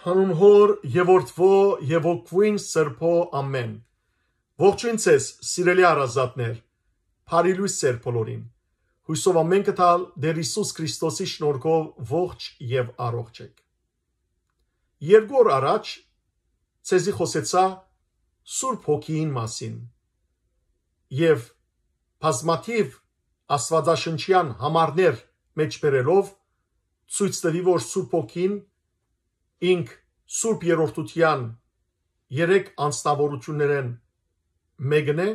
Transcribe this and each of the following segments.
հանունհոր եւ որդվո եւ օկվին սրբո ամեն։ Ողջույն ցես, սիրելի արազատներ։ Փարի լույս ծեր բոլորին։ Հույսով ամեն կտալ Տեր Հիսուս Քրիստոսի շնորհքով ողջ եւ առողջ եք։ Երկու օր առաջ ցեզի խոսեցա Սուրբ Հոգին մասին։ Եվ բազմաթիվ աստվածաշնչյան համարներ մեջբերելով ցույց տվի, որ Սուրբ Հոգին ինք Սուրբ Երորդության երեք անձնավորություններեն մեկն է,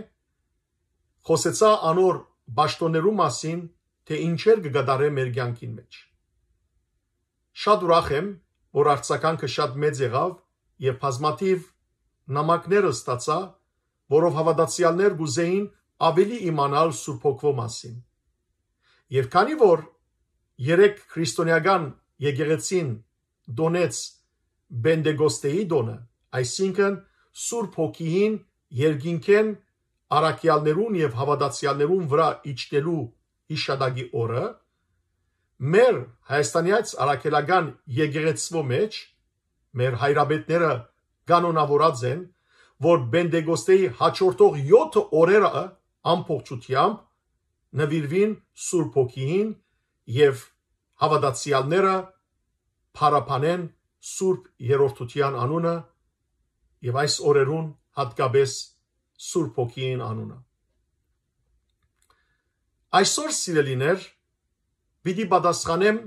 խոսեցա անոր ճշտոներու մասին, թե ինչեր կգդարե մեր կյանքին մեջ։ Շատ ուրախ եմ, որ արձականքը շատ մեծ եղավ եւ բազմաթիվ նամակները ստացա, որով հավատացյալներ գուզեին ավելի իմանալ Սուրբ Հոգվո մասին։ Եվ քանի որ երեք քրիստոնեական եկեղեցին Դոնեց Բենդեգոստեի դոնը, այսինքն Սուրբ Հոգին երկինքեն առաքյալներուն եւ հավատացյալներուն վրա իջնելու հիշադակի օրը մեր հայաստանյաց առաքելական եկեղեցվո մեջ մեր հայրաբետները կանոնավորած են որ բենդեգոստեի հաջորդող 7 օրերը ամբողջությամբ նվիրվին Սուրբ Հոգին եւ հավատացյալները փարապանեն Սուրբ Երորդության անունը եւ այս օրերուն հատկապես Սուրբ Հոգին անունը։ Այսօր սիրելիներ, պիտի պատասխանեմ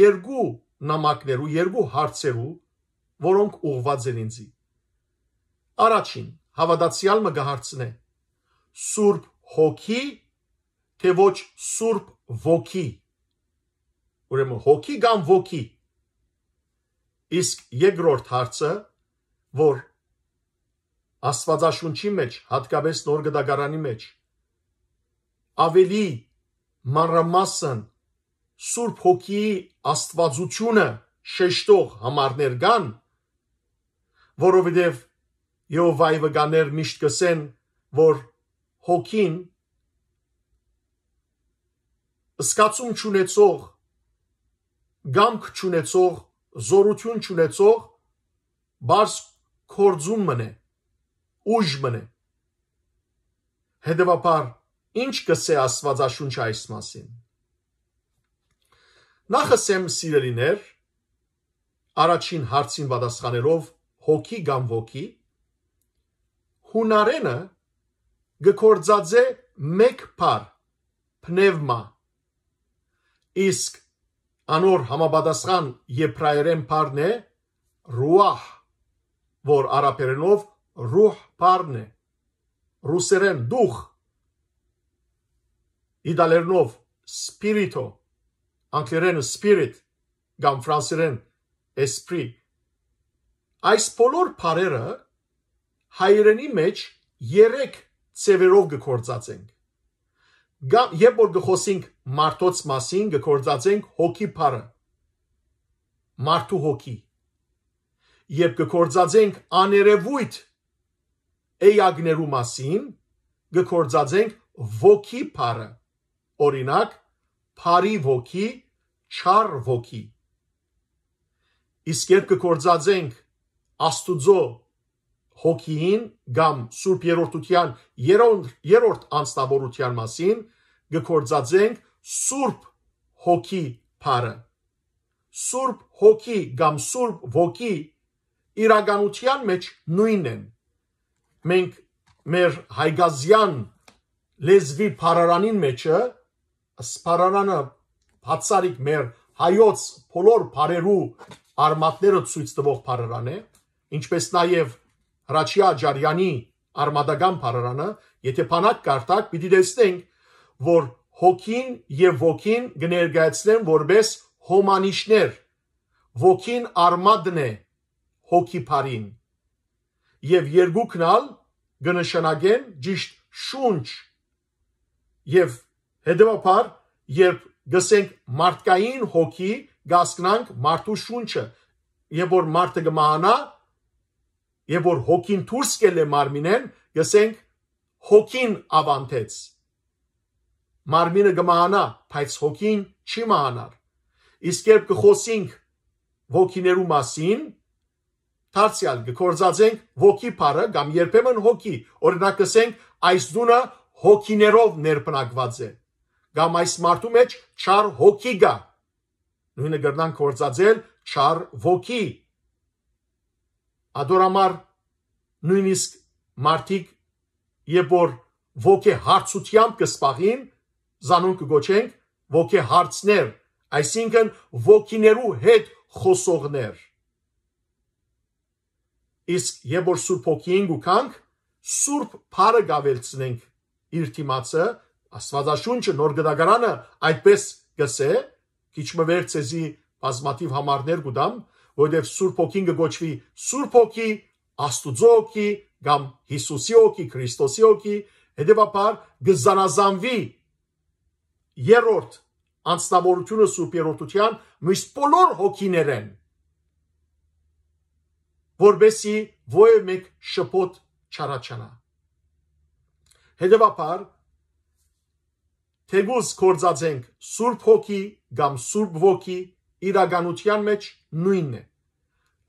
երկու նամակներու, երկու հարցերու, որոնք ուղված են ինձի։ Առաջին, հավատացյալ մը գահարցնե Սուրբ Հոգի թե ոչ Սուրբ Ոգի։ Ուրեմն Հոգի կամ Ոգի Իսկ երկրորդ հարցը, որ Աստվածաշունչի մեջ, հատկապես Նոր Գդագարանի մեջ ավելի մանրամասն Սուրբ Հոգի Աստվածությունը շեշտող համարներ կան, որովհետև Եհովայի վկաներ միշտ կսեն, որ հոգին սկացում չունեցող, գամք չունեցող զորություն չունեցող բարձ կորձուն մնե, ուժ մնե։ Հետևաբար, ինչ կսե Աստվածաշունչ այս մասին։ Նախ ասեմ սիրելիներ, առաջին հարցին պատասխանելով հոգի կամ ոգի, հունարենը գկործածե մեկ բար, պնևմա։ Իսկ անոր համապատասխան եբրայերեն բառն է ռուահ, որ արաբերենով ռուհ բառն է։ Ռուսերեն դուխ, իտալերենով spirito, անգլերեն spirit, կամ ֆրանսերեն esprit։ Այս բոլոր բառերը հայերենի մեջ երեք ծևերով գործածենք։ Գամ երբ որ գխոսենք մարդոց մասին գործածենք հոգի փառը մարդու հոգի երբ գործածենք աներևույթ էյագներու մասին գործածենք ոգի փառը օրինակ փարի ոգի չար ոգի իսկ երբ գործածենք աստուծո հոգին կամ սուրբ երրորդության երրորդ երրորդ անստավորության մասին գործածենք Սուրբ հոգի փառը։ Սուրբ հոգի կամ Սուրբ ոգի իրականության մեջ նույնն են։ Մենք մեր հայգազյան լեզվի փառարանին մեջը սփարարանը բացարիք մեր հայոց բոլոր բարերու արմատները ցույց տվող փառարան է, ինչպես նաև Հրաչյա Աջարյանի արմատական փառարանը, եթե փանակ կարտակ, պիտի տեսնենք, որ հոգին եւ ոգին կներկայացնեն որպես հոմանիշներ։ Ոգին արմատն է հոգի բարին։ Եվ երկուքն ալ կնշանակեն ճիշտ շունչ։ Եվ հետեւաբար, երբ գսենք մարդկային հոգի, գասկնանք մարդու շունչը, եւ որ մարդը կմահանա, եւ որ հոգին դուրս կելե մարմինեն, գսենք հոգին ավանդեց Մարմինը կմահանա, բայց հոգին չի մահանար։ Իսկ երբ կխոսենք ոգիներու մասին, դարձյալ կգործածենք ոգի փառը կամ երբեմն հոգի։ Օրինակ ասենք, այս դունը հոգիներով ներբնակված է։ Կամ այս մարդու մեջ չար հոգի կա։ Նույնը գրնան կործածել չար ոգի։ Ադորամար նույնիսկ մարդիկ երբ որ ոգի հարցությամբ կսպաղին, Զանուն կգոչենք ոգեհարցներ, այսինքն ոգիներու հետ խոսողներ։ Իսկ երբ որ Սուրբ Հոգին գուկանք, Սուրբ Փարը գավելցնենք իր թիմացը, Աստվածաշունչը նոր գդագարանը այդպես գսե, քիչ մը վերցեզի բազմատիվ համարներ գուդամ, որովհետև Սուրբ Հոգին կգոչվի Սուրբ Հոգի, Աստուծո Հոգի կամ Հիսուսի Հոգի, Քրիստոսի Հոգի, հետևաբար գզանազանվի երրորդ անձնավորությունը սուպերոտության մյուս բոլոր հոգիներեն որբեսի ոյե մեկ շփոտ չառաջանա հետևաբար թեգուս կորցածենք սուրբ հոգի կամ սուրբ ոգի իրականության մեջ նույնն է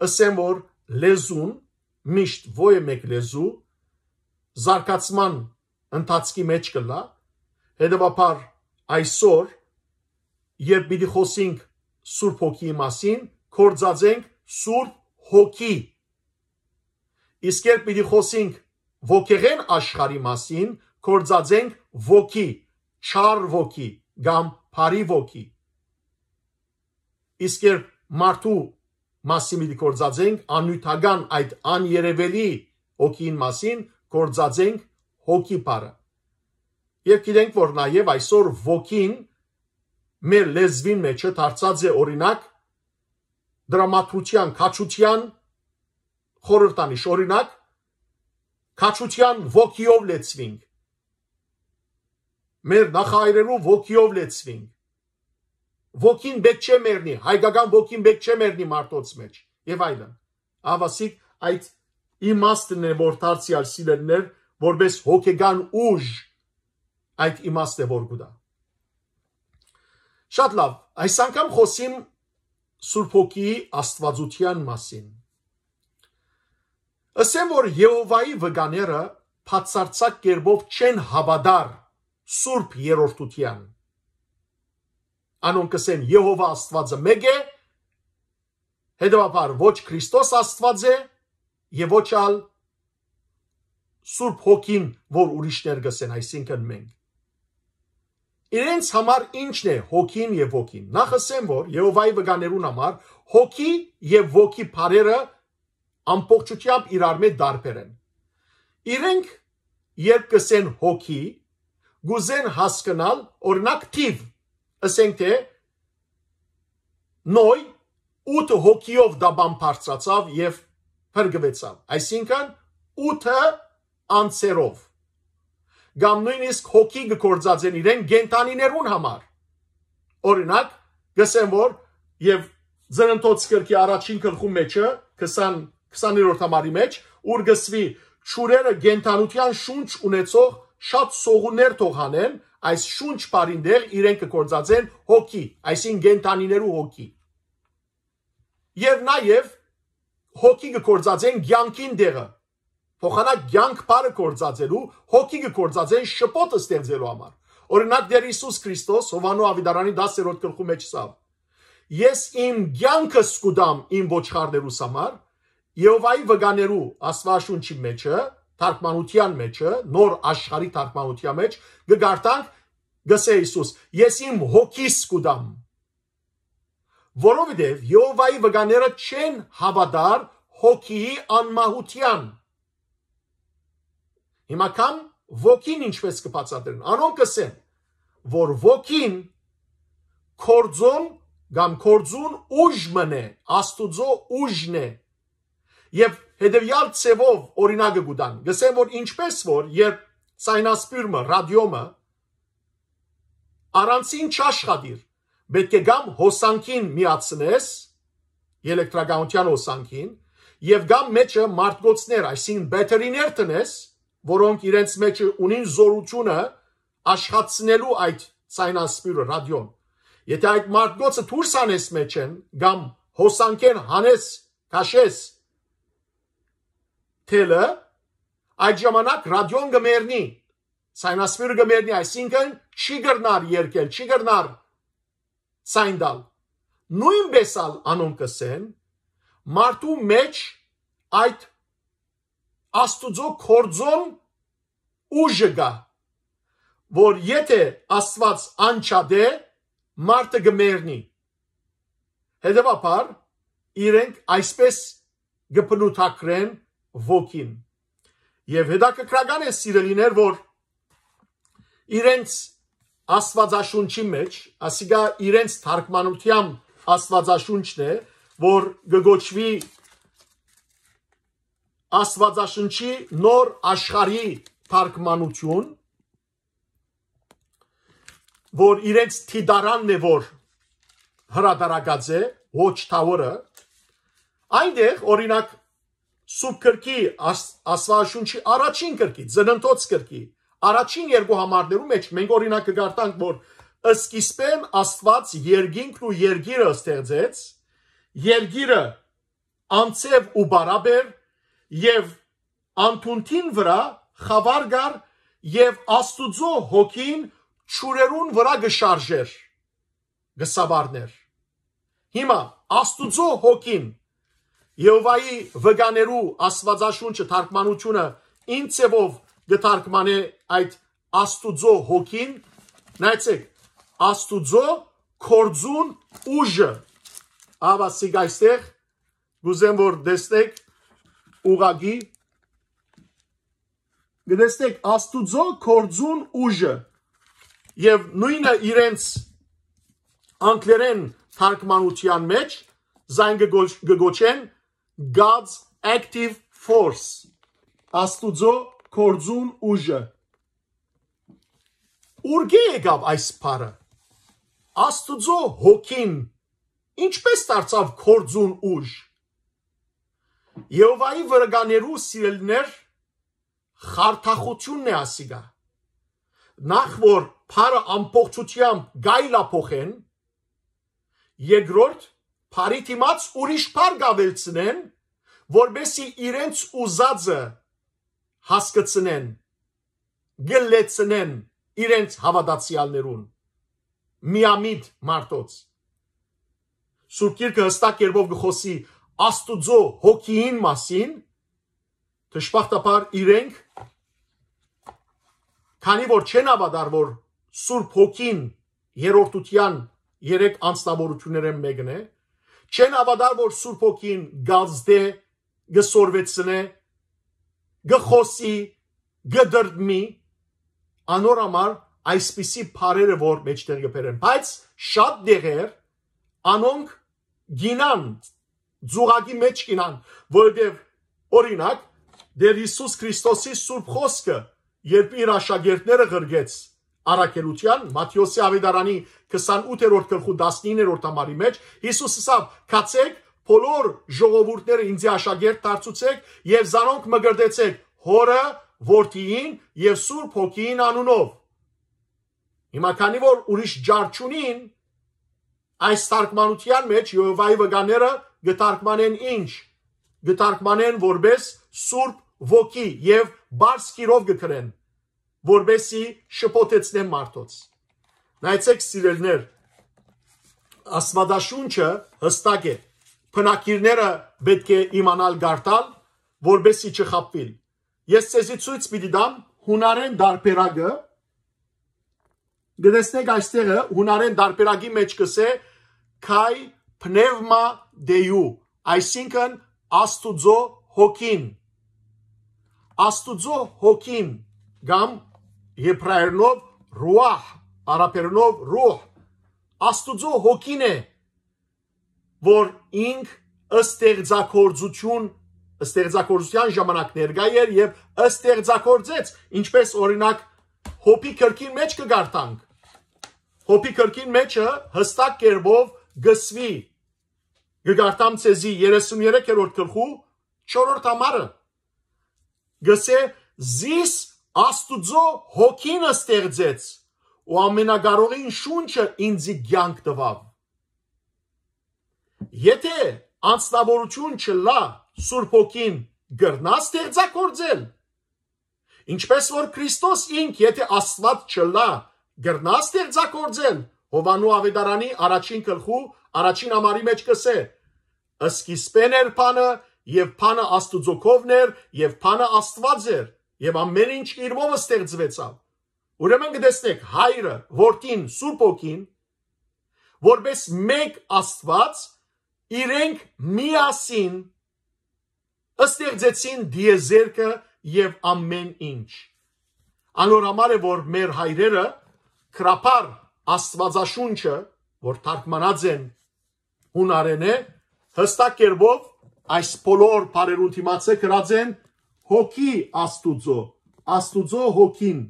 ասեմ որ լեզուն միշտ ոյե մեկ լեզու զարգացման ընթացքի մեջ կլա հետևաբար այսօր երբ պիտի խոսենք Սուրբ Հոգի մասին, կորցածենք Սուրբ Հոգի։ Իսկ երբ պիտի խոսենք ոգեղեն աշխարհի մասին, կորցածենք ոգի, չար ոգի կամ բարի ոգի։ Իսկ երբ մարդու մասին մի կորցածենք անյութական այդ աներևելի ոգին մասին կորցածենք հոգի բարը Եվ գիտենք, որ նաև այսօր ոգին մեր լեզվին մեջը դարձած է օրինակ դրամատուրգիան, քաչության խորհրդանիշ, օրինակ քաչության ոգիով լեցվինք։ Մեր նախայրերու ոգիով լեցվինք։ Ոգին բեք չէ մեռնի, հայկական ոգին բեք չէ մեռնի մարդոց մեջ եւ այլն։ Ավասիկ այդ իմաստն է որ դարձյալ սիրելներ որպես հոգեգան ուժ այդ իմաստը որ գուտա։ Շատ լավ, այս անգամ խոսիմ Սուրբ ոգի աստվածության մասին։ Ասեմ որ Եհովայի վգաները փածարցակ կերպով չեն հավադար Սուրբ երրորդության։ Անոնք ասեն Եհովա Աստվածը մեկ է, հետևաբար ոչ Քրիստոս Աստված է եւ ոչ ալ Սուրբ Հոգին, որ ուրիշներ գսեն, այսինքն մենք իրենց համար ինչն է հոգին եւ ոգին։ Նախ ասեմ, որ Եհովայի վգաներուն համար հոգի եւ ոգի բարերը ամբողջությամբ իրար մեջ դարբեր են։ Իրենք երբ կսեն հոգի, գուզեն հասկանալ օրինակ թիվ, ասենք թե նոյ 8 հոգիով դաբան բարձրացավ եւ փրկվեցավ։ Այսինքն 8-ը անցերով կամ նույնիսկ հոգի գործածեն իրեն գենտանիներուն համար։ Օրինակ, գսեմ որ եւ Ձերընթոց գրքի առաջին գլխու մեջը 20 20-րդ համարի մեջ ուր գսվի ճուրերը գենտանության շունչ ունեցող շատ սողուներ թողանեն, այս շունչ բարինդեղ իրենք կգործածեն հոգի, այսին գենտանիներու հոգի։ Եվ նաև հոգի կգործածեն ցանկին դեղը, փոխանակ ցանկ բարը կործածելու, հոգիգը կործածեն շփոթը ստեղծելու համար։ Օրինակ դեր Հիսուս Քրիստոս Հովանո Ավիդարանի 10-րդ գլխի մեջ ցավ. Ես իմ ցանկը սկուդամ իմ ոչխարներուս համար, Եհովայի վգաներու աստվածաշունչի մեջը, թարգմանության մեջը, նոր աշխարհի թարգմանության մեջ գգարտանք գսե Հիսուս, ես իմ հոգիս սկուդամ։ Որովհետև Եհովայի վգաները չեն հավատար հոգիի անմահության Հիմա կամ ոգին ինչպես կբացատրեն։ Անոնք կսեն, որ ոգին կորձոն կամ կորձուն ուժմն է, Աստուծո ուժն է։ Եվ հետևյալ ցևով օրինակը գտան։ Գսեմ որ ինչպես որ երբ սայնասպյուրը, ռադիոմը առանցին չաշխատիր, պետք է գամ հոսանքին միացնես, էլեկտրագաղթյան հոսանքին, եւ գամ մեջը մարտկոցներ, այսինքն բետերիներ տնես, որոնք իրենց մեջ ունին զորությունը աշխատցնելու այդ ցայնասպյուրը ռադիոն։ Եթե այդ մարդկոցը դուրս անես մեջ են կամ հոսանքեն հանես, քաշես թելը, այդ ժամանակ ռադիոն գմերնի, ցայնասպյուրը գմերնի, այսինքն չի գրնար երկել, չի գրնար ցայնդալ։ Նույնպես ալ անոնքս են մարդու մեջ այդ Աստուծո կորձոն ուժը գա, որ եթե Աստված անչադե, մարդը գմերնի։ Հետևաբար իրենք այսպես գպնութակրեն ոգին։ Եվ հետաքրքրական է սիրելիներ, որ իրենց Աստվածաշունչի մեջ, ասիկա իրենց թարգմանությամբ Աստվածաշունչն է, որ գգոչվի Աստվածաշնչի նոր աշխարհի թարգմանություն, որ իրենց թիդարանն է որ հրադարագած է, ոչ թավորը, այնտեղ օրինակ սուբքրկի աստվածաշունչի առաջին կրկի, ծննդոց կրկի, առաջին երկու համարներու մեջ մենք օրինակ կգարտանք, որ սկիզբեն Աստված երգինքն ու երգիրը ստեղծեց, երգիրը անցև ու բարաբեր եւ Անտունտին վրա խավար գար եւ Աստուծո հոգին ճուրերուն վրա գշարժեր գսաբարներ հիմա Աստուծո հոգին Եհովայի վգաներու աստվածաշունչը թարգմանությունը ինչ ցեվով գթարգմանե այդ Աստուծո հոգին նայեցեք Աստուծո կորձուն ուժը ավասիկ այստեղ գուզեմ որ դեսնեք ուղագի գտեստեք աստուծո կորձուն ուժը եւ նույնը իրենց անգլերեն թարգմանության մեջ զայն գգոչեն God's active force աստուծո կորձուն ուժը Ուրգե եկավ այս բառը Աստուծո հոգին ինչպես դարձավ կորձուն ուժ Եհովայի վրգաներու սիրելներ խարթախությունն է ասիգա։ Նախ որ փարը ամբողջությամբ գայլա փոխեն, երկրորդ Փարի դիմաց ուրիշ բար գավելցնեն, որբեսի իրենց ուզածը հասկացնեն, գլեցնեն իրենց հավատացյալներուն։ Միամիտ մարդոց։ Սուրբ Գիրքը հստակ երբով գխոսի Աստուծո հոգիին մասին դժբախտաբար իրենք քանի որ չեն ավադար որ Սուրբ հոգին երրորդության երեք անձնավորություններն մեկն է չեն ավադար որ Սուրբ հոգին գազդե գսորվեցնե գխոսի գդրդմի անոր համար այսպիսի բարերը որ մեջտեղ գբերեն բայց շատ դեղեր անոնք գինան ձուղակի մեջ կինան, որովհետև օրինակ Դեր Հիսուս Քրիստոսի Սուրբ խոսքը, երբ իր աշակերտները գրգեց Արաքելության Մատթեոսի ավետարանի 28-րդ գլխու 19-րդ համարի մեջ Հիսուսը ասավ. «Կացեք բոլոր ժողովուրդները ինձ աշակերտ դարձուցեք եւ զանոնք մգրդեցեք հորը, որդիին եւ Սուրբ Հոգին անունով»։ Հիմա քանի որ ուրիշ ջարչունին այս թարգմանության մեջ Եհովայի վգաները գտարկմանեն ինչ գտարկմանեն որպես սուրբ ոգի եւ բարձ կիրով գքրեն որբեսի շփոթեցնեն մարդոց նայեցեք սիրելներ աստվածաշունչը հստակ է փնակիրները պետք է իմանալ գարտալ որբեսի չխապվին ես ցեզի ցույց պիտի դամ հունարեն դարբերակը գտեսնեք այստեղը հունարեն դարբերակի մեջ կսե քայ Pneuma Deu, այսինքն Աստուծո հոգին։ Աստուծո հոգին կամ եբրայերենով ռուահ, արաբերենով ռուհ, Աստուծո հոգին է, որ ինք ստեղծագործություն ստեղծագործության ժամանակ ներկա էր եւ ստեղծագործեց, ինչպես օրինակ հոպի քրքին մեջ կգարտանք։ Հոպի քրքին մեջը հստակ կերպով գսվի Գգարտամ ցեզի 33-րդ գլխու 4-րդ համարը գսե զիս աստուծո հոգին ստեղծեց ու ամենակարողին շունչը ինձի ցանկ տվավ եթե անձնավորություն չլա Սուրբ Հոգին գրնա ստեղծագործել ինչպես որ Քրիստոս ինք եթե Աստված չլա գրնա ստեղծագործել Հովանու ավետարանի առաջին գլխու Առաջին համարի մեջ կսե. Սկիզբեն էր փանը եւ փանը Աստուծո կովն էր եւ փանը Աստված էր եւ ամեն ինչ իր մոմը ստեղծվեցավ։ Ուրեմն կտեսնեք հայրը, որդին, Սուրբ ոգին, որպես մեկ Աստված իրենք միասին ստեղծեցին դիեզերքը եւ ամեն ինչ։ Անոր համար է որ մեր հայրերը քրապար Աստվածաշունչը, որ թարգմանած են հունարեն է, հստակ կերպով այս բոլոր բարերուն դիմացը գրած են հոգի աստուծո, աստուծո հոգին։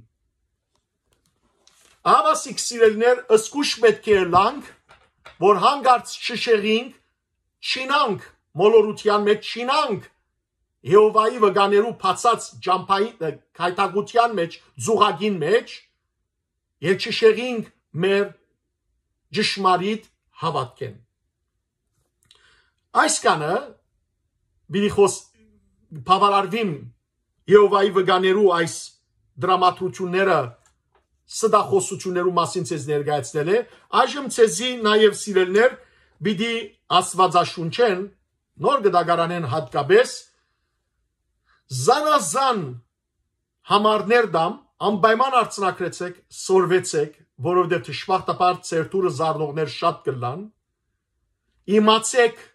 Ավասիկ սիրելիներ, ըսկուշ պետք է լանք, որ հանգարց շշեղինք, չինանք մոլորության մեջ չինանք Եհովայի վգաներու փածած ջամփայի քայտագության մեջ, զուգագին մեջ եւ չշեղինք մեր ճշմարիտ հավատքեն։ Այս կանը բիլիխոս բավարարվին Եհովայի վգաներու այս դրամատրությունները սդախոսություններու մասին ցեզ ներկայացնել է այժմ ցեզի նաև սիրելներ բիդի աստվածաշունչեն նոր գդագարանեն հատկապես զանազան համարներ դամ անպայման արցնակրեցեք սորվեցեք որովհետև ճշմարտապար ծերտուրը զառնողներ շատ կլան իմացեք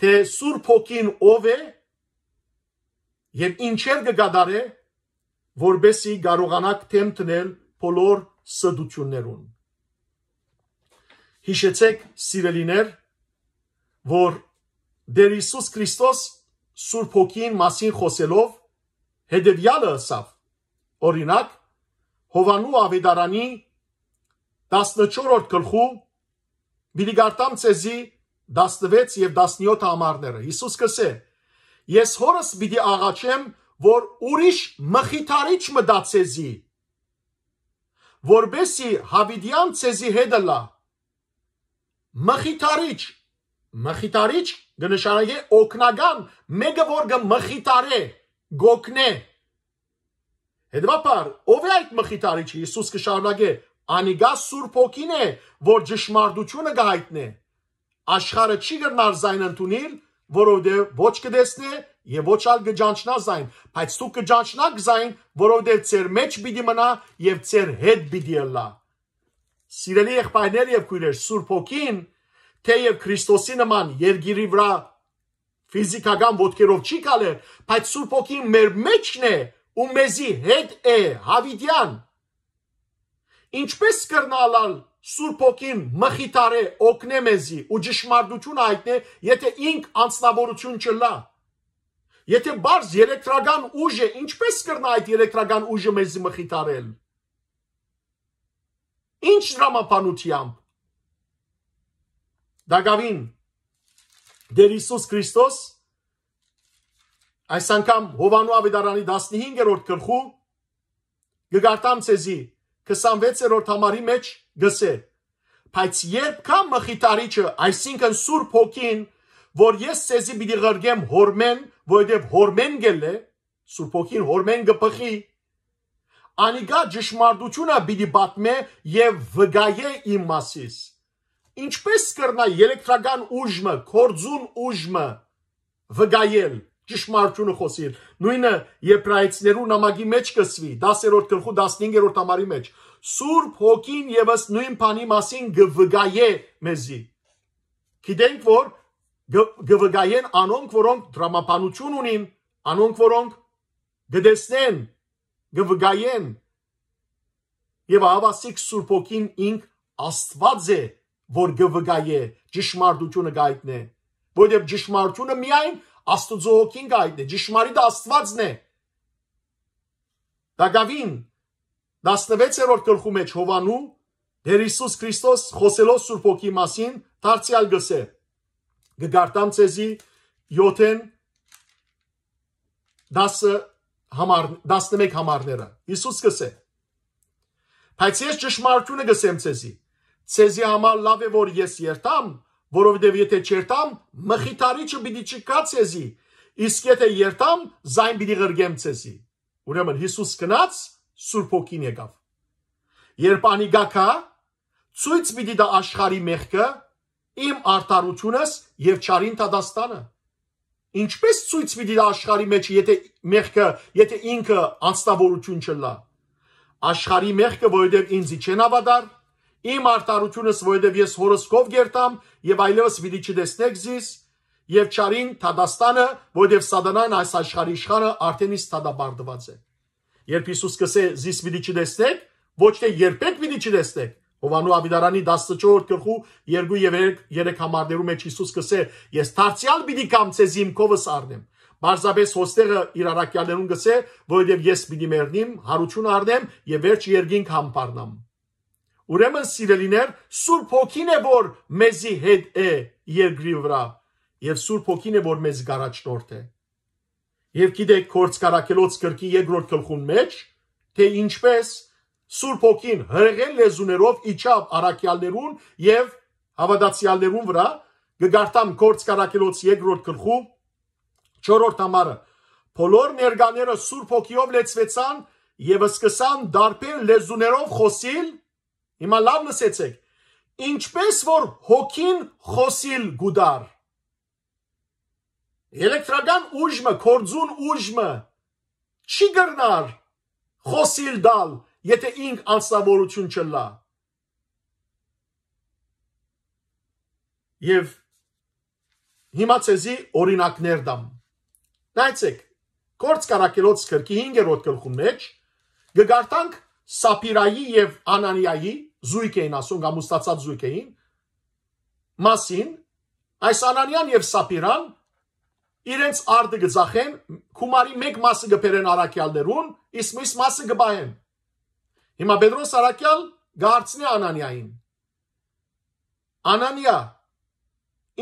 թե Սուրբ Հոգին ով է եւ ինչեր կգադարե, որբեսի կարողանաք թեմ տնել բոլոր սդություններուն։ Հիշեցեք, սիրելիներ, որ Դեր Հիսուս Քրիստոս Սուրբ Հոգին մասին խոսելով հետևյալը ասավ։ Օրինակ Հովանու Ավետարանի 14-րդ գլխում Բիլիգարտամ ցեզի 16 եւ 17 համարները։ Հիսուս կսե. Ես հորս պիտի աղաչեմ, որ ուրիշ մխիթարիչ մտածեզի, որբեսի հավիդյան ցեզի հետը լա։ Մխիթարիչ, մխիթարիչ գնշանակի օկնական, մեկը որ գմխիթարե, գոկնե։ Հետվաբար, ով է այդ մխիթարիչը Հիսուս կշարունակե, անիգա Սուրբ Օքին է, որ ճշմարտությունը կհայտնի աշխարը չի գտնար զայն ընդունել, որովհետև ոչ կդեսնե եւ ոչ ալ կճանչնա զայն, բայց դու կճանչնաք զայն, որովհետև ծեր մեջ պիտի մնա եւ ծեր հետ պիտի լա։ Սիրելի եղբայրներ եւ քույրեր, Սուրբ Հոգին թեև Քրիստոսի նման երկիրի վրա ֆիզիկական ոդկերով չի գալը, բայց Սուրբ Հոգին մեր մեջն է ու մեզի հետ է հավիտյան։ Ինչպես կրնալալ Սուրբ ոգին մխիթարե, օգնե մեզի ու ճշմարտություն հայտնե, եթե ինք անznավորություն չլա։ Եթե բարձ երեկտրական ուժը, ինչպես կրնա այդ երեկտրական ուժը մեզի մխիթարել։ Ինչ դրամապանությամբ։ Դագավին Դեր Հիսուս Քրիստոս այս անգամ Հովանու Ավետարանի 15-րդ գլխու գկարտամ ցեզի 26-րդ համարի մեջ գսե։ Բայց երբ կա մխիթարիչը, այսինքն Սուրբ Հոգին, որ ես ցեզի պիտի ղրգեմ հորմեն, որովհետև հորմեն գելը, Սուրբ Հոգին հորմեն գփխի։ Անիկա ճշմարտությունը պիտի բատմե եւ վգայե իմ մասից։ Ինչպես կրնա էլեկտրական ուժը, կորձուն ուժը վգայել ճշմարտությունը խոսիլ։ Նույնը եբրայեցներու նամակի մեջ կսվի 10-րդ գլխու 15-րդ համարի մեջ, մեջ Սուրբ Հոգին եւս նույն բանի մասին գվգայե մեզի։ Գիտենք որ գվգայեն անոնք, որոնք դրամապանություն ունին, անոնք, որոնք գտեսնեն, գվգայեն։ Եվ ավասիկ Սուրբ Հոգին ինք Աստված է, որ գվգայե ճշմարտությունը գայտնե։ Որտեղ ճշմարտությունը միայն Աստուծո Հոգին գայտնե, ճշմարիտը Աստվածն է։ Դակավին 16-րդ գլխու մեջ Հովանու Տեր Հիսուս Քրիստոս խոսելով Սուրբ Օքի մասին դարձյալ գսե գգարտամ ցեզի 7-ն 10 համար 11 համարները Հիսուս գսե Բայց ես ճշմարտությունը գսեմ ցեզի ցեզի համար լավ է որ ես երթամ որովհետև եթե չերթամ մխիթարիչը պիտի չկա ցեզի իսկ եթե երթամ զայն պիտի ղրգեմ ցեզի Ուրեմն Հիսուս գնաց Սուրբ ոգին եկավ։ Երբ անիգակա ցույց մի դա աշխարի մեղքը իմ արտարությունս եւ ճարին տադաստանը։ Ինչպես ցույց մի դա աշխարի մեջ, եթե մեղքը, եթե ինքը անստավորություն չլա։ Աշխարի մեղքը, որովհետեւ ինձի չեն ավադար, իմ արտարությունս, որովհետև ես հորոսկով գերտամ եւ այլևս պիտի չտեսնեք զիս եւ ճարին Թադաստանը, որովհետև սատանան այս աշխարհի իշխանը արդեն իսկ թադաբարդված է։ Երբ Հիսուս կսե զիս պիտի չտեսնեք, ոչ թե երբեք պիտի չտեսնեք։ Հովանու Աբիդարանի 14 գլխու 2 եւ 3 համարներում մեջ Հիսուս կսե. Ես դարձյալ պիտի կամ ցեզ իմ կովս առնեմ։ Բարձաբես հոստերը իր առաքյալներուն գսե, որովհետև ես պիտի մեռնեմ, հարություն առնեմ եւ վերջ երկինք համբարնամ։ Ուրեմն սիրելիներ, Սուրբ Հոգին է, որ մեզի հետ է երկրի վրա, եւ Սուրբ Հոգին է, որ մեզ գարաճնորդ է։ Եվ գիտեք Կորցկարակելոց գրքի երկրորդ գլխուն մեջ, թե ինչպես Սուրբ Օքին հրեղեն լեզուներով իջավ Արաքյալներուն եւ հավատացյալներուն վրա, գգարտամ Կորցկարակելոց երկրորդ գլխու 4-րդ համարը Բոլոր ներկաները Սուրբ Օքիով լեցվեցան եւ սկսան դարբեր լեզուներով խոսիլ։ Հիմա լավ լսեցեք։ Ինչպես որ հոգին խոսիլ գուդար Էլեկտրական ուժը, կորձուն ուժը չի գրնար խոսիլ դալ, եթե ինք անձնավորություն չլա։ Եվ հիմա ցեզի օրինակներ դամ։ Նայեցեք, կորց կարակելոց գրքի 5-րդ գլխու մեջ գգարտանք Սապիրայի եւ Անանիայի զույգ էին ասում կամ ուստացած զույգ էին մասին այս Անանիան եւ Սապիրան իրենց արդը գծախեն, Խումարի մեկ մասը գբերեն Արաքյալներուն, իսկ մյուս մասը գբայեն։ Հիմա Պետրոս Արաքյալ գարցնի Անանիային։ Անանիա,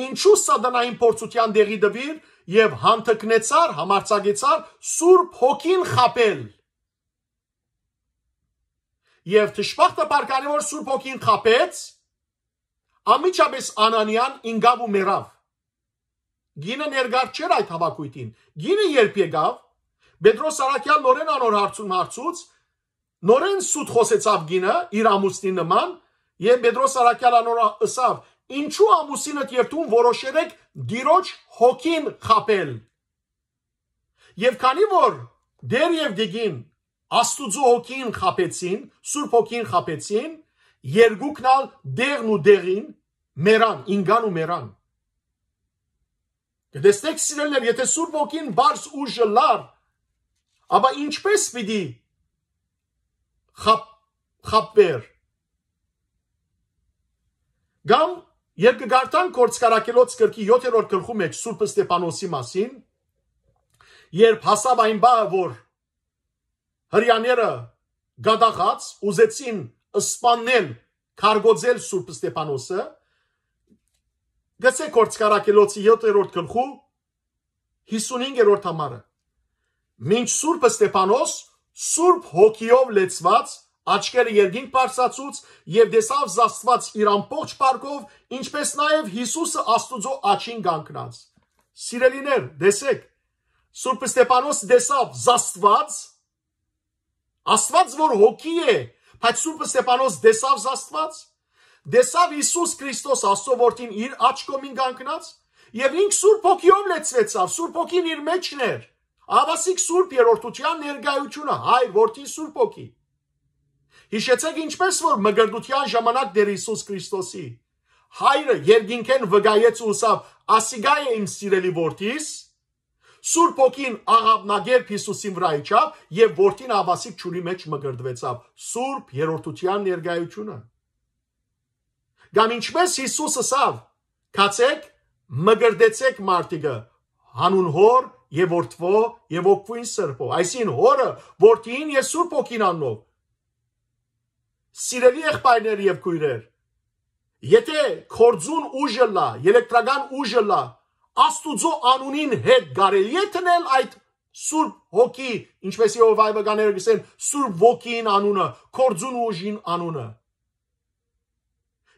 ինչու սատանային փորձության դեղի դվիր եւ հանդկնեցար, համարցագեցար Սուրբ Հոգին խապել։ Եվ ճշմարտաբար կարևոր Սուրբ Հոգին խապեց, ամիջապես Անանիան ինգավ ու մեռավ։ Գինը ներգար չէր այդ հավաքույտին։ Գինը երբ եկավ, Պետրոս Սարակյան նորեն անոր հարցում հարցուց, նորեն սուտ խոսեցավ գինը իր ամուսնի նման, եւ Պետրոս Սարակյանը նոր ասավ. Ինչու ամուսինդ եւ դու որոշերեք դիրոջ հոգին խապել։ Եվ քանի որ դեր եւ դիգին Աստուծո հոգին խապեցին, Սուրբ հոգին խապեցին, երկուքնալ դեղն ու դեղին մեռան, ինգան ու մեռան։ Կդեսնեք սիրելներ, եթե Սուրբ ոգին բարձ ուժը լար, ապա ինչպես պիտի խապ խապեր։ Գամ երբ կգարտան կորցկարակելոց գրքի 7-րդ գլխու մեջ Սուրբ Ստեփանոսի մասին, երբ հասավ այն բա, որ հрьяները գադախած ուզեցին սպանել, քարգոձել Սուրբ Ստեփանոսը, Գցեք Օրցկարակելոցի 7-րդ գլխու 55-րդ համարը։ Մինչ Սուրբ Ստեփանոս Սուրբ հոգիով լեցված աչքերը երկինք բարձացուց եւ դեսավ զաստված իր ամբողջ պարկով ինչպես նաեւ Հիսուսը Աստուծո աչին կանգնած։ Սիրելիներ, դեսեք Սուրբ Ստեփանոս դեսավ զաստված Աստված որ հոգի է, բայց Սուրբ Ստեփանոս դեսավ զաստված դեսավ Հիսուս Քրիստոս Աստծո որդին իր աչ կոմին կանգնած եւ ինք Սուրբ ոգիով լեցվեցավ, Սուրբ ոգին իր մեջն էր։ Ավասիկ Սուրբ երրորդության ներկայությունը հայր որդին Սուրբ ոգի։ Հիշեցեք ինչպես որ մգրդության ժամանակ դեր Հիսուս Քրիստոսի հայրը երկինքեն վգայեց ու ուսավ, ասիգա է իմ սիրելի որդիս, Սուրբ ոգին աղավնագերբ Հիսուսին վրա իջավ եւ որդին ավասիկ ճուրի մեջ մգրդվեցավ։ Սուրբ երրորդության ներկայությունը Կամ ինչպես Հիսուսը ասավ. «Քացեք, մգրդեցեք մարդիկը հանուն հոր եւ որդվո եւ օգուին սրբո»։ Այսին հորը, որդին եւ Սուրբ Օքին աննով։ Սիրելի եղբայրներ եւ քույրեր, եթե կորձուն ուժը լա, էլեկտրական ուժը լա, Աստուծո անունին հետ կարելի է տնել այդ Սուրբ Հոգի, ինչպես Եհովայի բաները գսեն, Սուրբ Ոգին անունը, կորձուն ուժին անունը։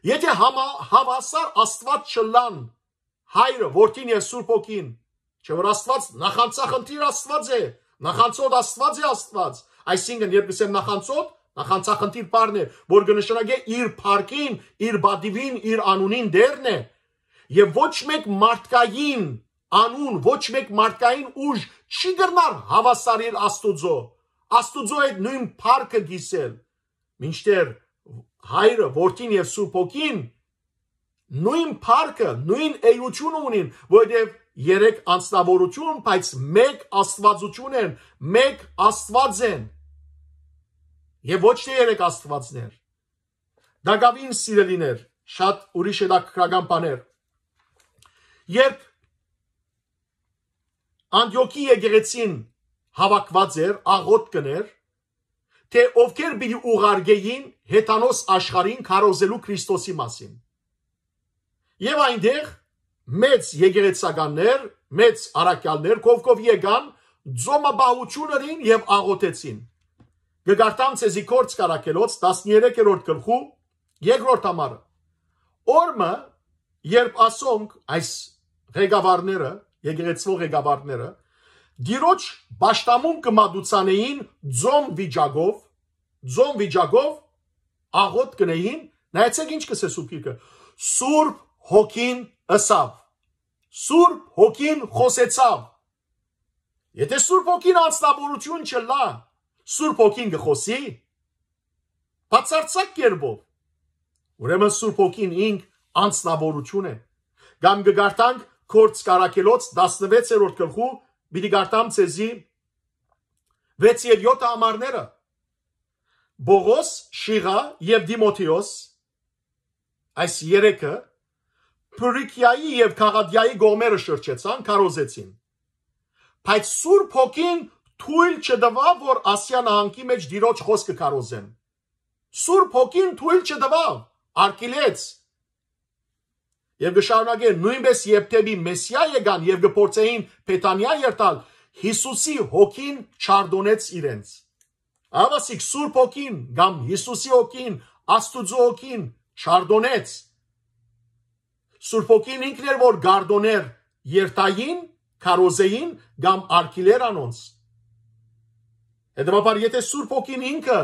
Եթե հավասար Աստված չլան հայրը, որդին եւ Սուրբ Օքին, չէ՞ որ Աստված նախանցախնդիր Աստված է, նախանցոտ Աստված է Աստված։ Այսինքն, երբ ասեմ նախանցոտ, նախանցախնդիր բառն է, որ կնշանակե իր փառքին, իր բադիվին, իր անունին դերն է։ Եվ ոչ մեկ մարդկային անուն, ոչ մեկ մարդկային ուժ չի դրնար հավասարին Աստուծո։ Աստուծո այդ նույն փառքը գիսել։ Մինչդեռ հայրը, որդին եւ Սուրբ Հոգին նույն парքը, նույն էությունը ունին, որովհետեւ երեք անձնավորություն, բայց մեկ աստվածություն են, մեկ աստված են։ Եվ ոչ թե երեք աստվածներ։ Դագավին սիրելիներ, շատ ուրիշ հետաքրական բաներ։ Երբ Անտիոքի եկեղեցին հավաքված էր, աղոտ կներ, թե ովքեր բիլի ուղարգեին հետանոս աշխարհին քարոզելու Քրիստոսի մասին։ Եվ այնտեղ մեծ եգեգեցականներ, մեծ արաքյալներ կովկով եկան ձոմաբահություններին եւ աղոթեցին։ Գգարտան ցեզի կորց կարակելոց 13-րդ գլխու 2-րդ համարը։ Օրը, երբ ասոնք այս ղեկավարները, եգեգեցվող ղեկավարները Գիրոջ Բաշտամուն կմադուցանեին ձոմ վիճակով, ձոմ վիճակով աղոտ կնեին, նայեցեք ինչ կսե Սուրբ Գիրքը. Սուրբ հոգին ըսավ, Սուրբ հոգին խոսեցավ։ Եթե Սուրբ հոգին անձնավորություն չլա, Սուրբ հոգին գխոսի բացարձակ կերպով։ Ուրեմն Սուրբ հոգին ինք անձնավորություն է։ Գամ գգարտանք Կորց կարակելոց 16-րդ գլխու Պիտի գարտամ ցեզի 6 եւ 7 ամառները Բողոս, Շիղա եւ Դիմոթեոս այս երեքը Փրիկիայի եւ Խաղադիայի գողմերը շրջեցան, քարոզեցին։ Բայց Սուրբ Հոգին թույլ չտվավ, որ Ասիա նահանգի մեջ դիրոջ խոսքը քարոզեն։ Սուրբ Հոգին թույլ չտվավ, արկելեց եւ գշարունակեն նույնպես Եփթեբի մեսիա եկան եւ գործեին Պետանիա երթալ Հիսուսի հոգին չարդոնեց իրենց ավասիկ Սուրբ հոգին կամ Հիսուսի հոգին Աստուծո հոգին չարդոնեց Սուրբ հոգին ինքն էր որ գարդոներ երթային քարոզեին կամ արկիլեր անոնց Հետևաբար եթե Սուրբ հոգին ինքը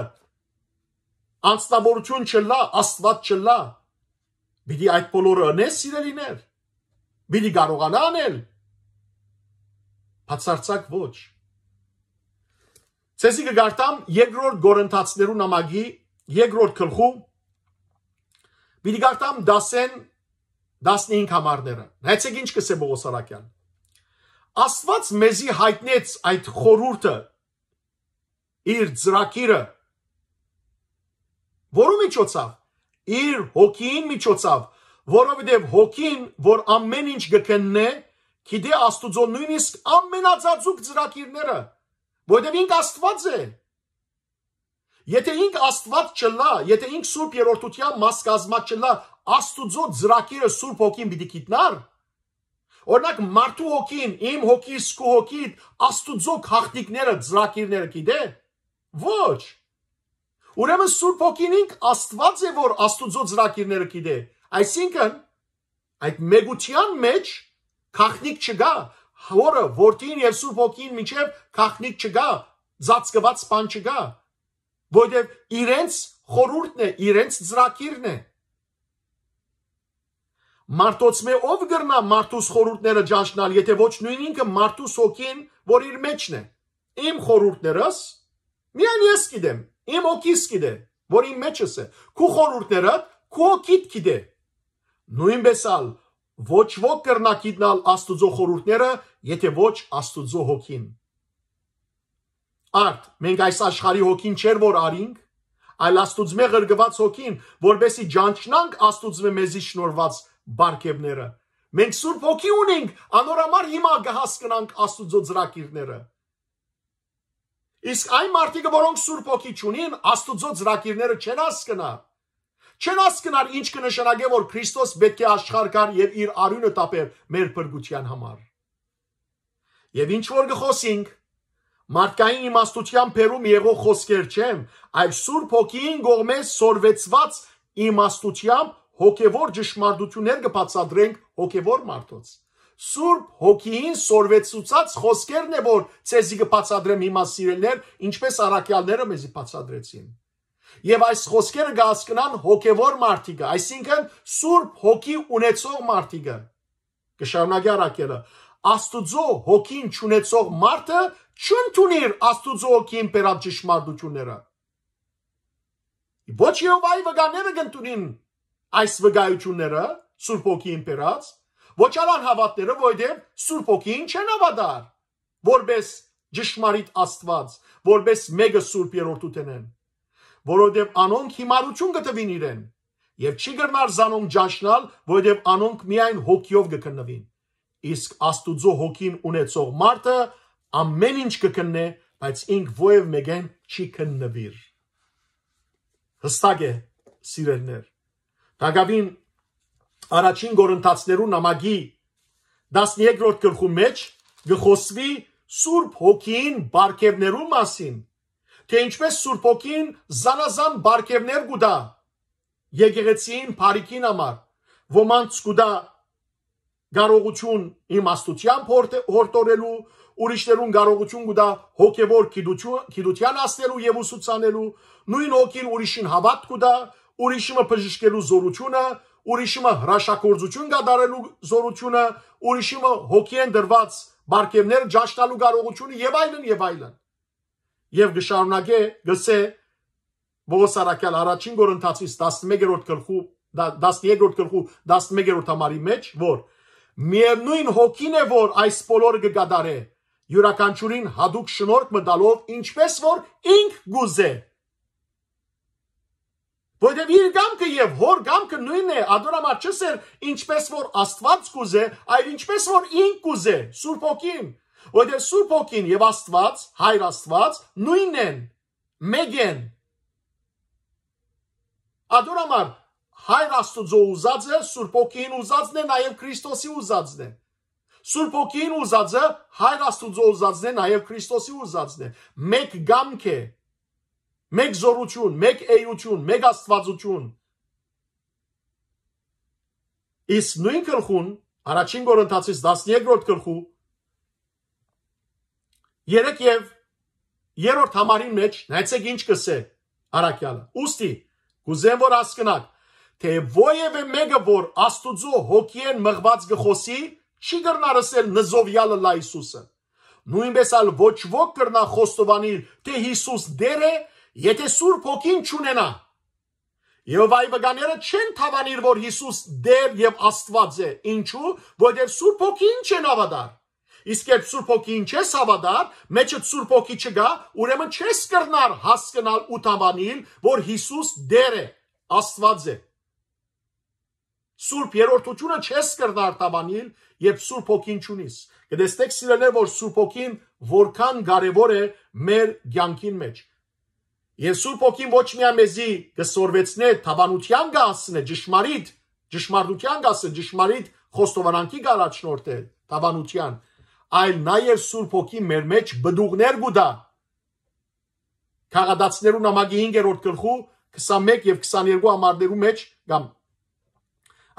անձնավորություն չլա, Աստված չլա, Բիդի այդ բոլորը անես սիրելիներ։ Բիդի կարողանա անել։ Բացարձակ ոչ։ Ցեզի կգարտամ երկրորդ Գորընթացներու նամակի երկրորդ գլխում Բիդի գարտամ դասեն 15 համարները։ Նայեցեք ինչ կսե Պողոս Արաքյան։ Աստված մեզի հայտնեց այդ խորուրդը իր ծրակիրը որու միջոցով իր հոգին միջոցով, որովհետև հոգին, որ ամեն ինչ գքնն է, գիտե Աստուծո նույնիսկ ամենածածուկ ծրակիրները, որովհետև ինք Աստված է։ Եթե ինք Աստված չլա, եթե ինք Սուրբ Երորդության մաս կազմած չլա, Աստուծո ծրակիրը Սուրբ Հոգին պիտի գիտնար։ Օրինակ մարդու հոգին, իմ հոգիս, քո հոգիդ, Աստուծո հաղթիկները, ծրակիրները գիտե։ Ոչ Ուրեմն Սուրբ Հոգին ինք Աստված է, որ Աստուծո ծրագիրները գիտե։ Այսինքն այդ մեգության մեջ քախնիկ չկա, որը որդին եւ Սուրբ Հոգին միջև քախնիկ չկա, ծածկված բան չկա, որովհետեւ իրենց խորուրդն է, իրենց ծրագիրն է։ Մարտոց մե ով գրնա մարտուս խորուրդները ճանչնալ, եթե ոչ նույն ինքը մարտուս հոգին, որ իր մեջն է։ Իմ խորուրդներս միայն ես գիտեմ, Իմ օքիս գիտե, որ իմ մեջս է։ Քու խորուրդները քու օքիդ գիտե։ Նույնպես ալ ոչ ոք կրնա գիտնալ Աստուծո խորուրդները, եթե ոչ Աստուծո հոգին։ Արդ մենք այս աշխարհի հոգին չեր որ արինք, այլ Աստուծմե ղրգված հոգին, որբեսի ճանչնանք Աստուծմե մեզի շնորհված բարգևները։ Մենք Սուրբ Հոգի ունենք, անորամար հիմա կհասկանանք Աստուծո ծրակիրները։ Իսկ այն մարդիկը, որոնք Սուրբ Օքի չունին, Աստուծո ծրագիրները չեն հասկնա։ Չեն հասկնար ինչ կնշանակե, որ Քրիստոս պետք է աշխարհ գար եւ իր արյունը տապեր մեր բրգության համար։ Եվ ինչ որ գխոսինք, մարդկային իմաստության փերում եղող խոսքեր չեմ, այլ Սուրբ Օքին գողմես սորվեցված իմաստությամբ հոգևոր ճշմարտություններ կբացադրենք հոգևոր մարդոց։ Սուրբ Հոգին սորվեցուցած խոսքերն է, որ ցեզի կբացադրեմ հիմա սիրելներ, ինչպես առաքյալները մեզի բացադրեցին։ Եվ այս խոսքերը գահսկնան հոգևոր մարդիկը, այսինքն Սուրբ Հոգի ունեցող մարդիկը։ Կշարունակի առաքյալը։ Աստուծո հոգին ճանաչող մարդը չընդունիր Աստուծո հոգի իմպերատ ճշմարտությունները։ Ոչ Եհովայի վգաները կընդունին այս վգայությունները Սուրբ Հոգի իմպերած, ոչ անհավատները, որովհետև Սուրբ Օքին չեն ավադար, որբես ճշմարիտ Աստված, որբես մեկը Սուրբ երրորդ ուտենեն, որովհետև անոնք հիմարություն գտվին իրեն եւ չի գրնար զանոմ ճաշնալ, որովհետև անոնք միայն հոգիով կքննվին։ Իսկ Աստուծո հոգին ունեցող մարդը ամեն ինչ կքննե, բայց ինք ովև մեկեն չի քննվիր։ Հստակ է, սիրելներ։ Դակավին առաջին Գորընթացներու նամակի 13-րդ գլխու մեջ գխոսվի Սուրբ Հոգին բարգևներու մասին, թե ինչպես Սուրբ Հոգին զանազան բարգևներ գուտա եկեղեցին բարիկին համար, ոմանց գուտա կարողություն իմաստությամբ հորտորելու, ուրիշներուն կարողություն գուտա հոգևոր գիտության ասնելու եւ ուսուցանելու, նույն հոգին ուրիշին հավատ գուտա, ուրիշը բժշկելու զորությունը, ուրիշիմը հրաշագործություն կատարելու զորությունը, ուրիշիմը հոգի են դրված բարգևներ ճաշտալու կարողությունը եւ այլն եւ այլն։ Եվ գշարունակե գսե Բողոս Արաքյալ առաջին Կորինթացից 11-րդ գլխու 13-րդ գլխու 11-րդ համարի մեջ, որ միևնույն հոգին է, որ այս բոլորը կգադարե յուրաքանչյուրին հadoop շնորհք մտալով, ինչպես որ ինք գուզե։ Որտեւ իր գամքը եւ հոր գամքը նույնն է, ադորամաչս էր, ինչպես որ Աստված կուզե, այլ ինչպես որ ինք կուզե, Սուրբ ոգին։ Որտեւ Սուրբ ոգին եւ Աստված, Հայր Աստված նույնն են, մեկ են։ Ադորամար Հայր Աստուծո ուզածը Սուրբ ոգին ուզածն է, նաեւ Քրիստոսի ուզածն է։ Սուրբ ոգին ուզածը Հայր Աստուծո ուզածն է, նաեւ Քրիստոսի ուզածն է։ Մեկ գամք է, մեկ զորություն, մեկ էյություն, մեկ աստվածություն։ Իսկ նույն գլխուն, առաջին Կորինթացից 13-րդ գլխու 3 եւ 3-րդ համարի մեջ նայեցեք ինչ կսե Արաքյալը։ Ոստի կուզեմ որ հասկանաք, թե ովևէ մեկը որ Աստուծո հոգիեն մղված գխոսի, չի գրնարսել նզովյալը լա Հիսուսը։ Նույնպես ալ ոչ ոք կրնա խոստովանի, թե Հիսուս դեր է Եթե Սուրբ Հոգին չունենա, Եհովայի վգաները չեն թավանիր, որ Հիսուս Տեր եւ Աստված է։ Ինչու՞, որովհետեւ Սուրբ Հոգին չեն ավադար։ Իսկ երբ Սուրբ Հոգին չես հավատար, մեջը Սուրբ Հոգի չգա, ուրեմն չես կրնար հասկանալ ու տավանին, որ Հիսուս Տեր է, Աստված է։ Սուրբ երրորդությունը չես կրնար տավանին, երբ Սուրբ Հոգին չունիս։ Կդեսնեք, սիրելներ, որ Սուրբ Հոգին որքան կարևոր է մեր կյանքին մեջ։ Եվ Սուրբ Օքին ոչ միայն մեզի կսորվեցնե թաբանության գասնե ճշմարիտ, ճշմարտության գասը ճշմարիտ խոստովանանքի գարաչնորտել թաբանության, այլ նաև Սուրբ Օքի մեր մեջ բդուղներ գուտա։ Քաղադացներու նամակի 5-րդ գլխու 21 եւ 22 համարներու մեջ կամ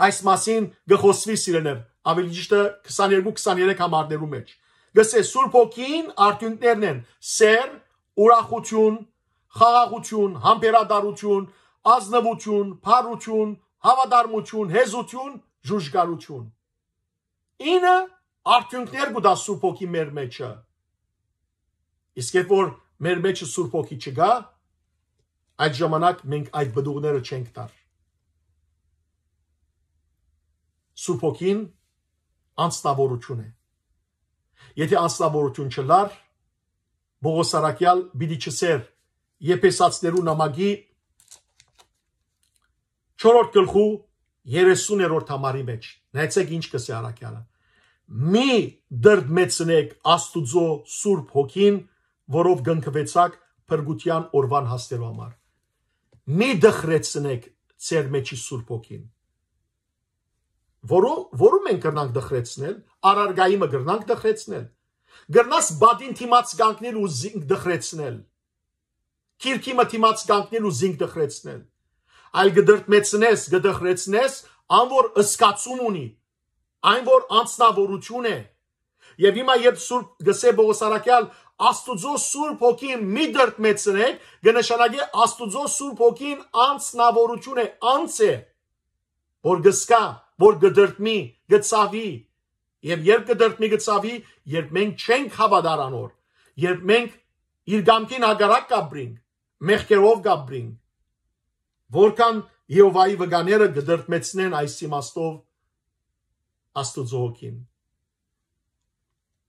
այս մասին գխոսվի սիրելներ, ավելի ճիշտը 22-23 համարներու մեջ։ Գսե Սուրբ Օքին արդյունքներն են՝ սեր, ուրախություն, խաղաղություն, համբերադարություն, ազնվություն, փառություն, հավատարմություն, հեզություն, ժուժկարություն։ Ինը արդյունքներ կուտա Սուրբ ոգի մեր մեջը։ Իսկ երբ որ մեր մեջը Սուրբ ոգի չգա, այդ ժամանակ մենք այդ բդուղները չենք տար։ Սուրբ ոգին անստավորություն է։ Եթե անստավորություն չլար, Բողոս Արաքյալ՝ բիդի չսեր Եփեսացներու նամակի 4-րդ գլխու 30-րդ համարի մեջ նայեցեք ինչ կսի առաքյալը մի դրդմեցնեք աստուծո սուրբ հոգին որով գնկվեցակ փրկության օրվան հասնելու համար մի դխրեցնեք ծեր մեջի սուրբ հոգին որով որում են կրնանք դխրեցնել արարգայի մը կրնանք դխրեցնել գրնաս բադին թիմաց գանքնել ու զինք դխրեցնել Քիրքիմը թիմած կանգնել ու զինք դխրեցնել։ Այլ գդրտմեցնես, գդխրեցնես, ան որ ըսկացում ունի, այն որ անձնավորություն է։ Եվ հիմա երբ Սուրբ Գսե Բողոս Արաքյալ Աստուծո Սուրբ Հոգին մի դրտմեցնեք, կնշանակի Աստուծո Սուրբ Հոգին անձնավորություն է, անձ է, որ գսկա, որ գդրտմի, գծավի։ Եվ երբ գդրտմի գծավի, երբ մենք չենք հավատարանոր, երբ մենք իր գամքին հագարակ կապրինք, մեղքերով գաբրին որքան Եհովայի վգաները գդրտմեցնեն այս իմաստով Աստուծո հոգին։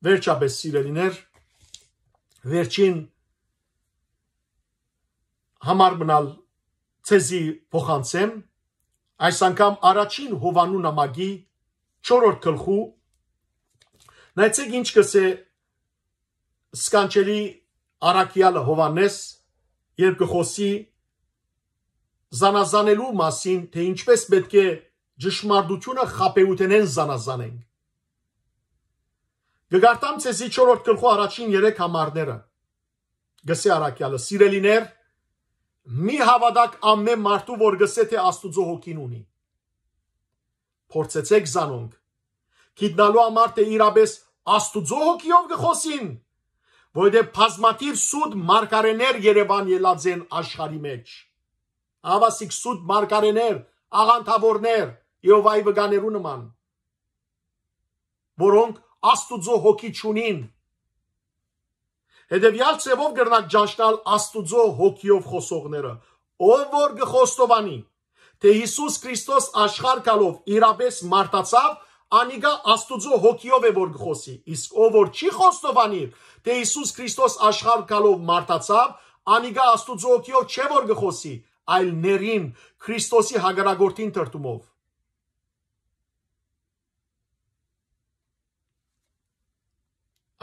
Վերջապես սիրելիներ, վերջին համար մնալ ցեզի փոխանցեմ այս անգամ առաջին Հովանու նամակի 4-րդ գլխու նայեցեք ինչ կսե սկանչելի Արաքյալը Հովանես 4 երբ կխոսի զանազանելու մասին, թե ինչպես պետք է ճշմարտությունը խապեութենեն զանազանենք։ Գգարտամ ցեզի 4-րդ գլխու առաջին 3 համարները։ Գսե Արաքյալը՝ սիրելիներ, մի հավատակ ամեն մարդու, որ գսե թե Աստուծո հոգին ունի։ Փորձեցեք զանոնք։ Գիտնալու համար թե իրապես Աստուծո հոգիով գխոսին որովհետև բազմաթիվ սուտ մարգարեներ Երևան ելած են աշխարի մեջ։ Ավասիկ սուտ մարգարեներ, աղանթավորներ, Եհովայի վգաներու նման, որոնք Աստուծո հոգի ճունին։ Հետևյալ ծևով գրնակ ճանչնալ Աստուծո հոգիով խոսողները, ով որ գխոստովանի, թե Հիսուս Քրիստոս աշխարհ գալով իրապես մարտածավ, անիգա Աստուծո հոգիով է որ գխոսի, իսկ ով որ չի խոստովանի, Դե Հիսուս Քրիստոս աշխարհ գալով մարտացավ, անիգա Աստուծո օգիով չէ որ գխոսի, այլ ներին Քրիստոսի հագարագորտին տրտումով։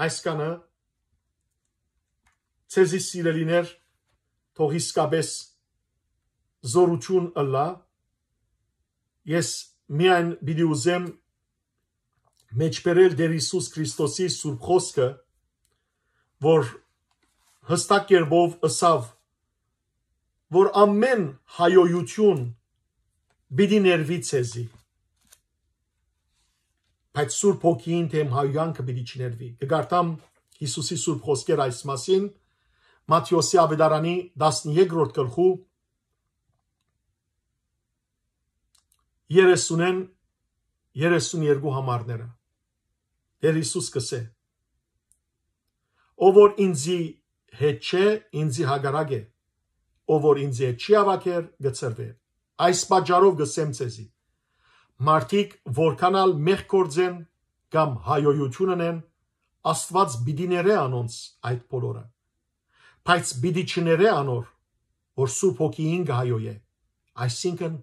Այսքանը ցեզի սիրելիներ թող իսկապես զորություն ըլլա ես միայն բիդիուզեմ մեջբերել դեր Հիսուս Քրիստոսի սուրբ խոսքը որ հստակ երբով ըսավ որ ամեն հայոյություն բիդի ներվիցեզի բայց Սուրբ Հոգին թեմ հայոյանքը բիդի չներվի կգարտամ Հիսուսի Սուրբ խոսքեր այս մասին Մատթեոսի ավետարանի 13-րդ գլխու 30-ն 32 համարները Տեր Հիսուս կսե ով որ ինձի հետ չէ, ինձի հագարակ է, ով որ ինձի հետ չի հավաքեր, գծրվե։ Այս պատճառով գսեմ ցեզի։ Մարդիկ որքանալ մեղ կործեն կամ հայոյություն ունեն, Աստված պիտի ներե անոնց այդ բոլորը։ Բայց պիտի չներե անոր, որ Սուրբ Հոգին գայոյե, այսինքն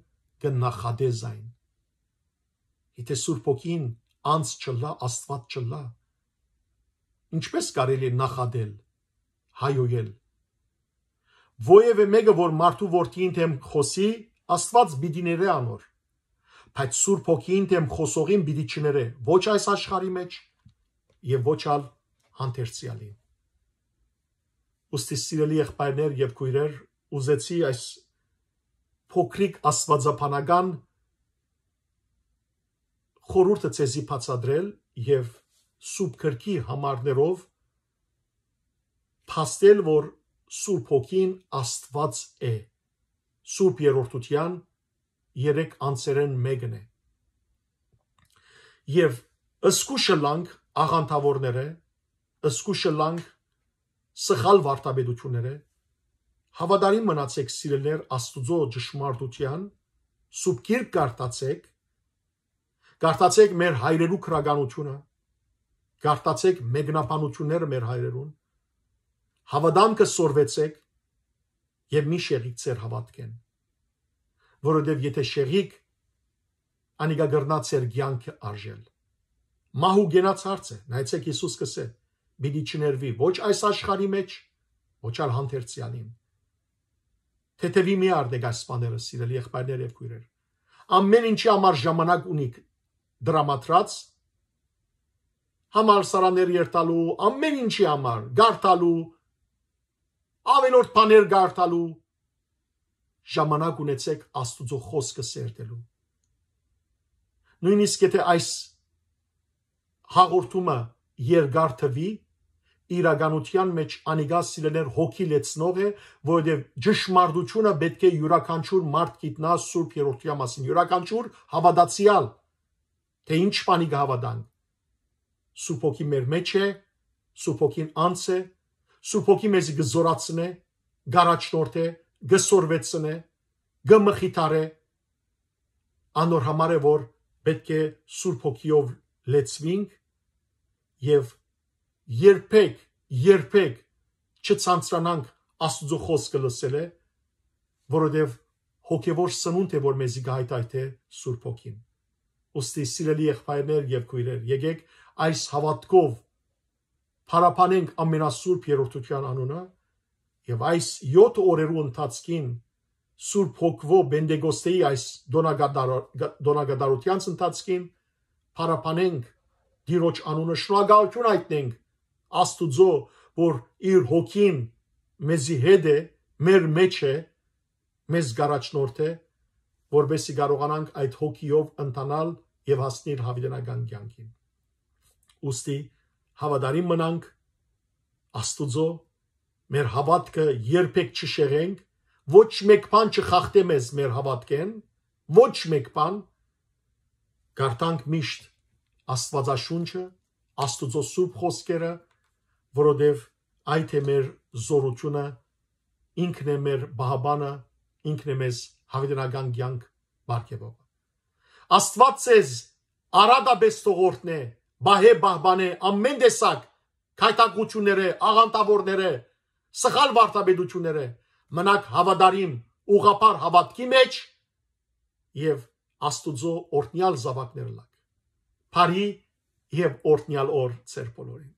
կնախադեզ այն։ Եթե Սուրբ Հոգին անց չլա, Աստված չլա, ինչպես կարելի է նախադել հայոյել ովևէ մեկը որ մարդու որդին դեմ խոսի աստված բիդիները անոր բայց սուրբ ոգին դեմ խոսողին բիդի չները ոչ այս աշխարի մեջ եւ ոչ ալ հանդերձյալին ուստի սիրելի եղբայրներ եւ քույրեր ուզեցի այս փոքրիկ աստվածապանական խորհուրդը ցեզի բացադրել եւ սուբքրքի համարներով փաստել, որ Սուրբ Հոգին Աստված է։ Սուրբ Երորդության 3 անցերեն մեկն է։ Եվ ըսկուշը լանք աղանթավորները, ըսկուշը լանք սխալ վարտաբեդությունները, հավատարիմ մնացեք սիրելներ Աստուծո ճշմարտության, սուբկիրք կարտացեք, կարտացեք մեր հայրերու քրագանությունը, Գարտացեք մեկնաբանությունները մեր հայրերուն։ Հավադանքը սորվեցեք եւ մի շեղիկ ծեր հավատքեն։ Որովհետեւ եթե շեղիկ անիգա գրնաց էր ցանկը արժել։ Մահու գենաց հարցը, նայեցեք Հիսուս կսե. Մի չներվի ոչ այս աշխարհի մեջ, ոչ ալ հանդերձյանին։ Թեթևի մի արդեգ այս սպաները, սիրելի եղբայրներ եւ քույրեր։ Ամեն ինչի համար ժամանակ ունիք դրամատրած համալսարաններ երթալու, ամեն ինչի համար, գարտալու, ավելորդ բաներ գարտալու ժամանակ ունեցեք Աստուծո խոսքը սերտելու։ Նույնիսկ եթե այս հաղորդումը երկար թվի, իրականության մեջ անիգաս սիրելներ հոգի լեցնող է, որովհետև ճշմարտությունը պետք է յուրաքանչյուր մարդ գիտնա Սուրբ Երորդիա մասին, յուրաքանչյուր հավատացյալ, թե ինչ բանի կհավատանք Սուրբ ոգին մեր մեջ է, Սուրբ ոգին անց է, Սուրբ ոգին մեզ գզորացնե, գարաչնորթե, գսորվեցնե, գմխիթարե։ Անոր համար է որ պետք է Սուրբ ոգիով լեցվինք եւ երբեք, երբեք չցանցրանանք Աստծո խոսքը լսելը, որովհետև հոգևոր սնունդ է որ մեզի գայթայթ է Սուրբ ոգին։ Ոստի սիրելի եղբայրներ եւ քույրեր, եկեք այս հավատքով փարապանենք ամենասուրբ երրորդության անունը եւ այս 7 օրերու ընթացքին Սուրբ Հոգվո Բենդեգոստեի այս դոնագադարության ընթացքին փարապանենք Տիրոջ անունը շնորհակալություն այտնենք Աստուծո, որ իր հոգին մեզի հետ է, մեր մեջ է, մեզ գարաչնորդ է որբեսի կարողանանք այդ հոգիով ընթանալ եւ հասնել հավիտենական կյանքին։ Ոստի հավատարիմ մնանք Աստուծո մեր հավատքը երբեք չշեղենք, ոչ մեկ բան չխախտե մեզ մեր հավատքեն, ոչ մեկ բան կարտանք միշտ Աստվածաշունչը, Աստուծո սուրբ խոսքերը, որովհետև այդ է մեր զորությունը, ինքն է մեր բահաբանը, ինքն է մեզ հավիտենական կյանք բարգեւողը։ Աստված ցեզ արադաբես թողորտնե, բահե բահբանե ամեն տեսակ քայտակությունները, աղանտավորները, սխալ վարտաբեդությունները մնաք հավատարիմ ուղապար հավատքի մեջ եւ Աստուծո օրհնյալ զավակներ լակ։ Փարի եւ օրհնյալ օր ձեր բոլորին։